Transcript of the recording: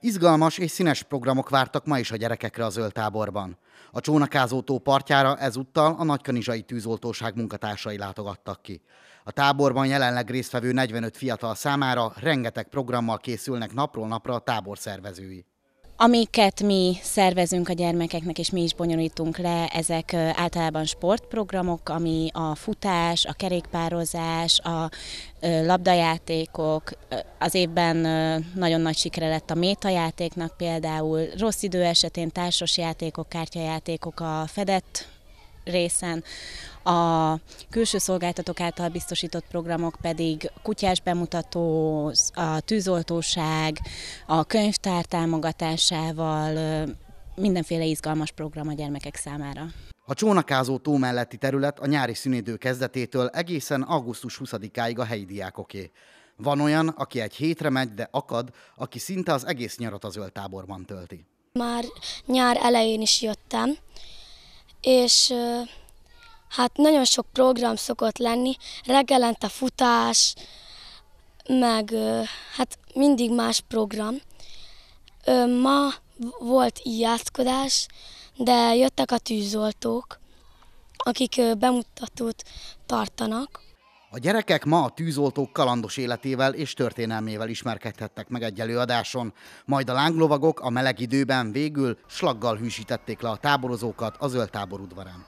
Izgalmas és színes programok vártak ma is a gyerekekre a táborban. A csónakázó tó partjára ezúttal a nagykanizsai tűzoltóság munkatársai látogattak ki. A táborban jelenleg résztvevő 45 fiatal számára rengeteg programmal készülnek napról napra a tábor szervezői. Amiket mi szervezünk a gyermekeknek, és mi is bonyolítunk le, ezek általában sportprogramok, ami a futás, a kerékpározás, a labdajátékok, az évben nagyon nagy sikere lett a métajátéknak például, rossz idő esetén társas játékok, kártyajátékok a fedett részen, a külső szolgáltatók által biztosított programok pedig kutyás bemutató, a tűzoltóság, a könyvtár támogatásával, mindenféle izgalmas program a gyermekek számára. A csónakázó tó melletti terület a nyári szünidő kezdetétől egészen augusztus 20-áig a helyi diákoké. Van olyan, aki egy hétre megy, de akad, aki szinte az egész nyarat az öltáborban tölti. Már nyár elején is jöttem, és hát nagyon sok program szokott lenni, reggelente futás, meg hát mindig más program. Ma volt íjászkodás, de jöttek a tűzoltók, akik bemutatót tartanak, a gyerekek ma a tűzoltók kalandos életével és történelmével ismerkedhettek meg egy előadáson, majd a lánglovagok a meleg időben végül slaggal hűsítették le a táborozókat a zöld tábor udvarán.